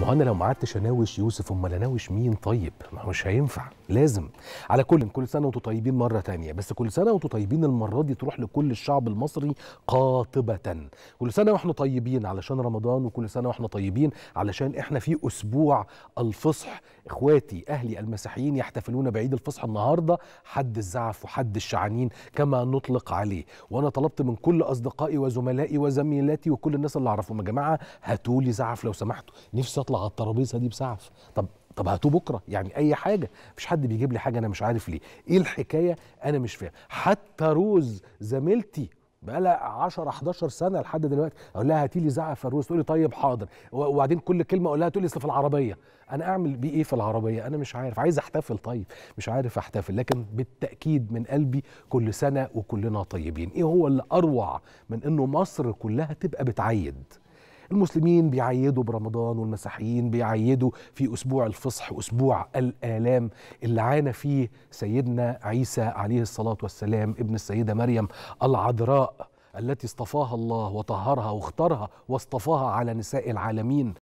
ما هو انا لو ما قعدتش اناوش يوسف امال اناوش مين طيب؟ ما هو مش هينفع لازم على كل كل سنه وانتم طيبين مره تانية بس كل سنه وانتم طيبين المره دي تروح لكل الشعب المصري قاطبه كل سنه واحنا طيبين علشان رمضان وكل سنه واحنا طيبين علشان احنا في اسبوع الفصح اخواتي اهلي المسيحيين يحتفلون بعيد الفصح النهارده حد الزعف وحد الشعانين كما نطلق عليه وانا طلبت من كل اصدقائي وزملائي وزميلاتي وكل الناس اللي اعرفهم يا جماعه هاتوا لي زعف لو سمحتوا نفسي اطلع على الترابيزه دي بسعف طب طب هاتوه بكره يعني اي حاجه مفيش حد بيجيب لي حاجه انا مش عارف ليه ايه الحكايه انا مش فاهم حتى روز زميلتي بقالها 10 11 سنه لحد دلوقتي اقول لها هاتي لي زعف روز تقول لي طيب حاضر وبعدين كل كلمه اقول لها تقول لي في العربيه انا اعمل بيه ايه في العربيه انا مش عارف عايز احتفل طيب مش عارف احتفل لكن بالتاكيد من قلبي كل سنه وكلنا طيبين ايه هو اللي اروع من انه مصر كلها تبقى بتعيد المسلمين بيعيدوا برمضان والمسيحيين بيعيدوا في أسبوع الفصح أسبوع الآلام اللي عانى فيه سيدنا عيسى عليه الصلاة والسلام ابن السيدة مريم العذراء التي اصطفاها الله وطهرها واختارها واصطفاها على نساء العالمين